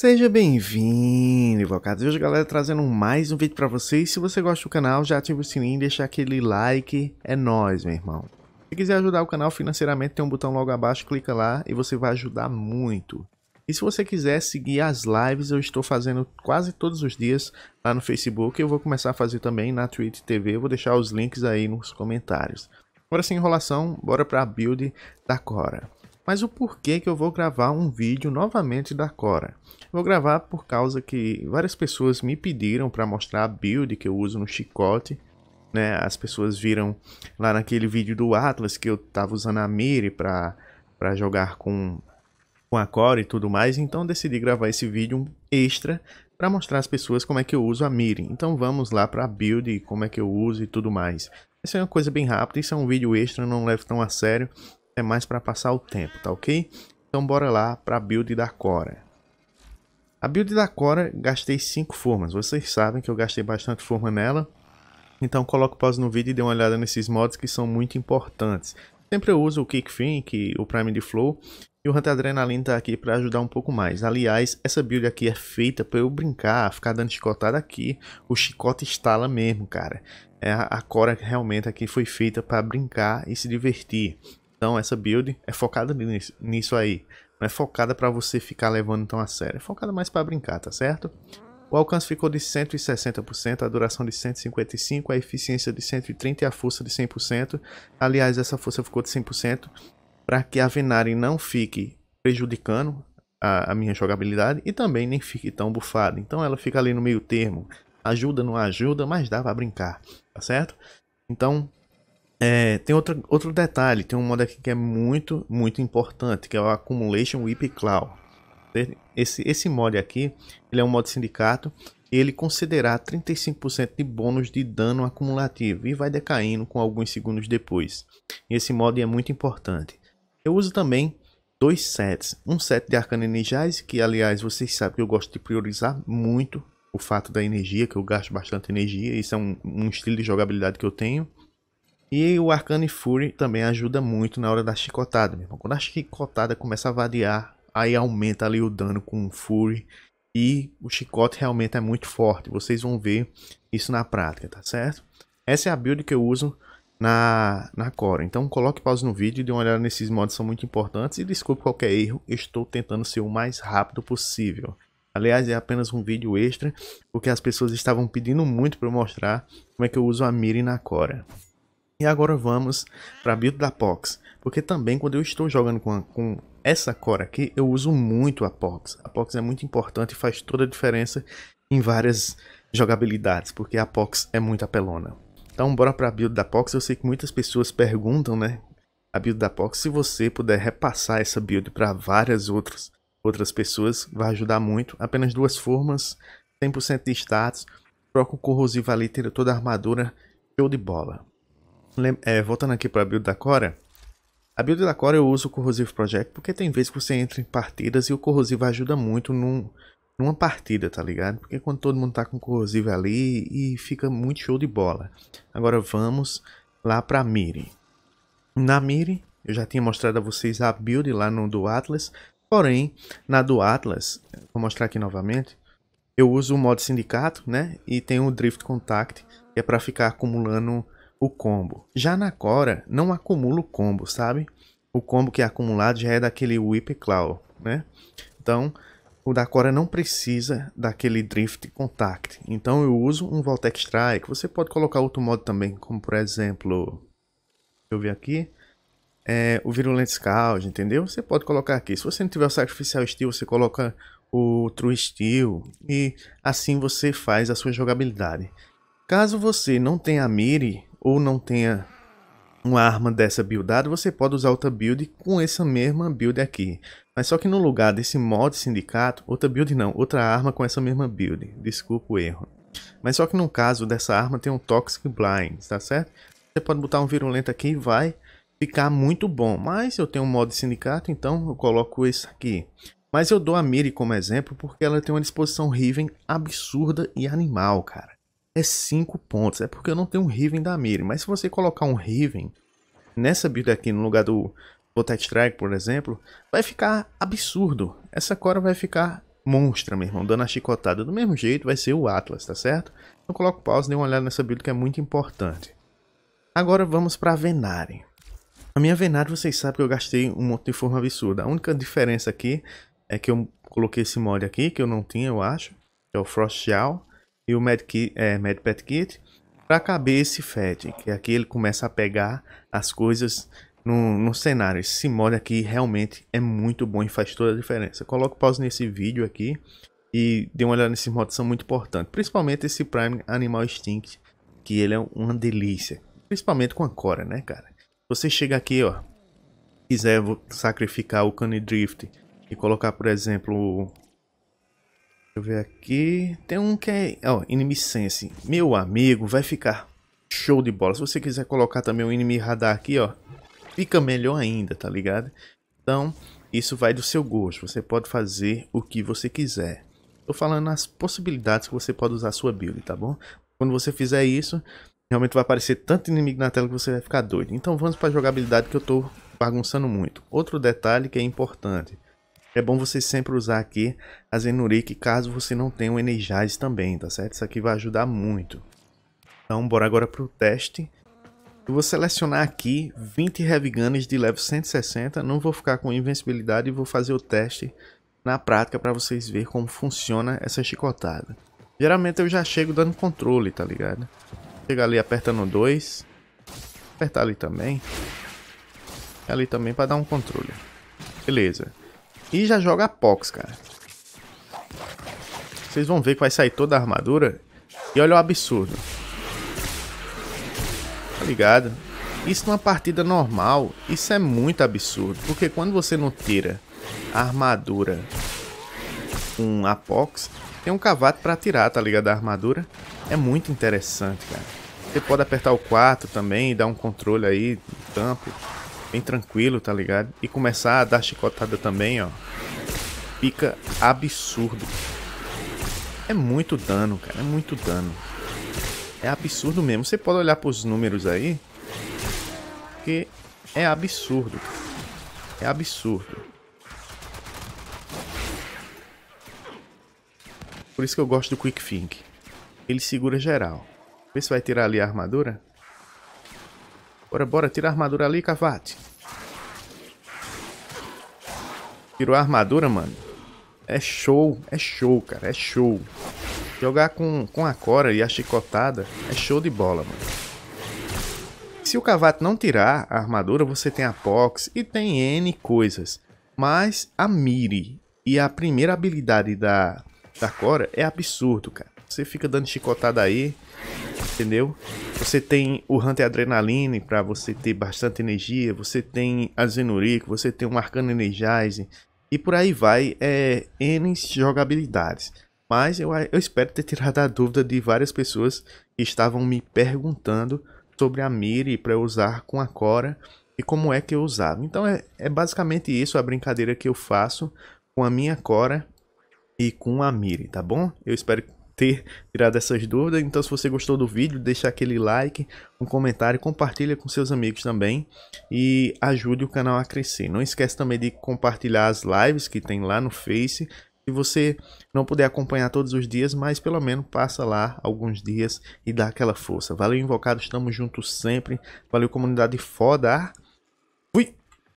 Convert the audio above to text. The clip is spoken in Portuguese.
Seja bem-vindo, invocados. Hoje, galera, trazendo mais um vídeo para vocês. Se você gosta do canal, já ativa o sininho e deixa aquele like. É nóis, meu irmão. Se quiser ajudar o canal financeiramente, tem um botão logo abaixo, clica lá e você vai ajudar muito. E se você quiser seguir as lives, eu estou fazendo quase todos os dias lá no Facebook. Eu vou começar a fazer também na Twitch TV. Eu vou deixar os links aí nos comentários. Agora sem enrolação, bora para a build da Cora. Mas o porquê que eu vou gravar um vídeo novamente da Cora? Vou gravar por causa que várias pessoas me pediram para mostrar a build que eu uso no chicote. Né? As pessoas viram lá naquele vídeo do Atlas que eu tava usando a Miri para jogar com, com a Cora e tudo mais. Então decidi gravar esse vídeo extra para mostrar às pessoas como é que eu uso a Miri. Então vamos lá para a build, como é que eu uso e tudo mais. Essa é uma coisa bem rápida, isso é um vídeo extra, não levo tão a sério é mais para passar o tempo, tá ok? Então bora lá para a build da Cora. A build da Cora gastei 5 formas, vocês sabem que eu gastei bastante forma nela. Então coloque pause no vídeo e dê uma olhada nesses mods que são muito importantes. Sempre eu uso o Kickfink, o Prime de Flow e o Hunter Adrenaline tá aqui para ajudar um pouco mais. Aliás, essa build aqui é feita para eu brincar, ficar dando chicotada aqui. O chicote estala mesmo, cara. É, a Cora realmente aqui foi feita para brincar e se divertir. Então essa build é focada nisso, nisso aí. Não é focada para você ficar levando tão a sério. É focada mais para brincar, tá certo? O alcance ficou de 160%, a duração de 155%, a eficiência de 130% e a força de 100%. Aliás, essa força ficou de 100% para que a Venari não fique prejudicando a, a, minha jogabilidade e também nem fique tão bufada. Então ela fica ali no meio termo. Ajuda, não ajuda, mas dá para brincar, tá certo? Então é, tem outro, outro detalhe, tem um modo aqui que é muito, muito importante, que é o Accumulation Whip Claw. Esse, esse mod aqui, ele é um modo sindicato, ele considerará 35% de bônus de dano acumulativo e vai decaindo com alguns segundos depois. Esse mod é muito importante. Eu uso também dois sets, um set de Arcana Energiais, que aliás vocês sabem que eu gosto de priorizar muito o fato da energia, que eu gasto bastante energia, isso é um, um estilo de jogabilidade que eu tenho e o Arcane Fury também ajuda muito na hora da chicotada, meu irmão. Quando a chicotada começa a variar, aí aumenta ali o dano com o Fury. E o chicote realmente é muito forte. Vocês vão ver isso na prática, tá certo? Essa é a build que eu uso na, na Core. Então coloque pausa no vídeo e dê uma olhada nesses mods, são muito importantes. E desculpe qualquer erro, estou tentando ser o mais rápido possível. Aliás, é apenas um vídeo extra, porque as pessoas estavam pedindo muito para eu mostrar como é que eu uso a mira na Cora. E agora vamos para a build da Pox, porque também quando eu estou jogando com, a, com essa cor aqui, eu uso muito a Pox. A Pox é muito importante e faz toda a diferença em várias jogabilidades, porque a Pox é muito apelona. Então bora para a build da Pox, eu sei que muitas pessoas perguntam, né, a build da Pox, se você puder repassar essa build para várias outras, outras pessoas, vai ajudar muito. Apenas duas formas, 100% de status, troca o corrosivo à liteira, toda a armadura, show de bola é, voltando aqui para a build da Cora, a build da Cora eu uso o Corrosive Project porque tem vezes que você entra em partidas e o corrosivo ajuda muito num, numa partida, tá ligado? Porque quando todo mundo tá com corrosivo ali e fica muito show de bola. Agora vamos lá a Miri. Na Miri, eu já tinha mostrado a vocês a build lá no do Atlas, porém, na do Atlas, vou mostrar aqui novamente, eu uso o modo sindicato, né? E tem o Drift Contact, que é para ficar acumulando o combo. Já na Cora, não acumula o combo, sabe? O combo que é acumulado já é daquele Whip Claw, né? Então, o da Cora não precisa daquele Drift Contact. Então, eu uso um Voltec Strike. Você pode colocar outro modo também, como por exemplo... Eu vi aqui... É, o Virulent Scourge, entendeu? Você pode colocar aqui. Se você não tiver o Sacrificial Steel, você coloca o True Steel. E assim você faz a sua jogabilidade. Caso você não tenha a Mire, ou não tenha uma arma dessa buildada, você pode usar outra build com essa mesma build aqui. Mas só que no lugar desse mod sindicato, outra build não, outra arma com essa mesma build. Desculpa o erro. Mas só que no caso dessa arma tem um Toxic Blind, tá certo? Você pode botar um virulento aqui e vai ficar muito bom. Mas eu tenho um mod sindicato, então eu coloco esse aqui. Mas eu dou a Miri como exemplo porque ela tem uma disposição Riven absurda e animal, cara é 5 pontos. É porque eu não tenho um Riven da Miri. Mas se você colocar um Riven nessa build aqui no lugar do Botet Strike, por exemplo, vai ficar absurdo. Essa Cora vai ficar monstra, meu irmão, dando a chicotada. Do mesmo jeito vai ser o Atlas, tá certo? Então coloco pausa e dei uma olhada nessa build que é muito importante. Agora vamos para a Venari. A minha Venari, vocês sabem que eu gastei um monte de forma absurda. A única diferença aqui é que eu coloquei esse mod aqui, que eu não tinha, eu acho. Que é o Frost Shell e o Mad, Ki é, Mad Pet Kit para caber esse Fed, que é aqui ele começa a pegar as coisas no, no cenário. Esse mod aqui realmente é muito bom e faz toda a diferença. coloque pause nesse vídeo aqui e dê uma olhada nesse mod, são muito importantes. Principalmente esse Prime Animal Extinct, que ele é uma delícia. Principalmente com a Cora, né, cara? Você chega aqui, ó, quiser sacrificar o drift e colocar, por exemplo, eu ver aqui. Tem um que é. Ó, oh, Enemy Sense. Meu amigo, vai ficar show de bola. Se você quiser colocar também o um Enemy Radar aqui, ó. Fica melhor ainda, tá ligado? Então, isso vai do seu gosto. Você pode fazer o que você quiser. Tô falando as possibilidades que você pode usar a sua build, tá bom? Quando você fizer isso, realmente vai aparecer tanto inimigo na tela que você vai ficar doido. Então vamos para jogabilidade que eu tô bagunçando muito. Outro detalhe que é importante é bom você sempre usar aqui a Zenuric caso você não tenha o Energize também, tá certo? Isso aqui vai ajudar muito. Então bora agora para o teste. Eu vou selecionar aqui 20 Heavy Guns de level 160, não vou ficar com invencibilidade e vou fazer o teste na prática para vocês verem como funciona essa chicotada. Geralmente eu já chego dando controle, tá ligado? Chegar ali apertando 2, apertar ali também, ali também para dar um controle. Beleza. E já joga a Pox, cara. Vocês vão ver que vai sair toda a armadura. E olha o absurdo. Tá ligado? Isso numa partida normal, isso é muito absurdo. Porque quando você não tira a armadura com a Pox, tem um cavalo para tirar, tá ligado? A armadura. É muito interessante, cara. Você pode apertar o 4 também e dar um controle aí, um tampo bem tranquilo, tá ligado? E começar a dar chicotada também, ó. Fica absurdo. É muito dano, cara. É muito dano. É absurdo mesmo. Você pode olhar pros números aí. Que é absurdo. É absurdo. Por isso que eu gosto do Quick Think. Ele segura geral. Vê se vai tirar ali a armadura. Bora, bora, tira a armadura ali, Cavate. Tirou a armadura, mano. É show, é show, cara, é show. Jogar com, com a Cora e a chicotada é show de bola, mano. Se o Cavate não tirar a armadura, você tem a Pox e tem N coisas. Mas a Mire e a primeira habilidade da, da Cora é absurdo, cara. Você fica dando chicotada aí, entendeu? Você tem o Hunter Adrenaline para você ter bastante energia, você tem a Zenurico, você tem o Arcano Energize e por aí vai, é, N jogabilidades. Mas eu, eu espero ter tirado a dúvida de várias pessoas que estavam me perguntando sobre a Miri para usar com a Cora e como é que eu usava. Então é, é basicamente isso a brincadeira que eu faço com a minha Cora e com a Miri, tá bom? Eu espero que ter tirado essas dúvidas. Então, se você gostou do vídeo, deixa aquele like, um comentário, compartilha com seus amigos também e ajude o canal a crescer. Não esquece também de compartilhar as lives que tem lá no Face. Se você não puder acompanhar todos os dias, mas pelo menos passa lá alguns dias e dá aquela força. Valeu, invocado, estamos juntos sempre. Valeu, comunidade foda. Fui!